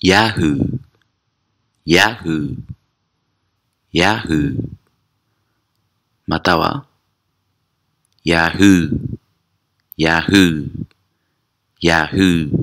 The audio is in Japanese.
ヤフー、ヤフー、ヤフー。または、ヤフー、ヤフー、ヤフー。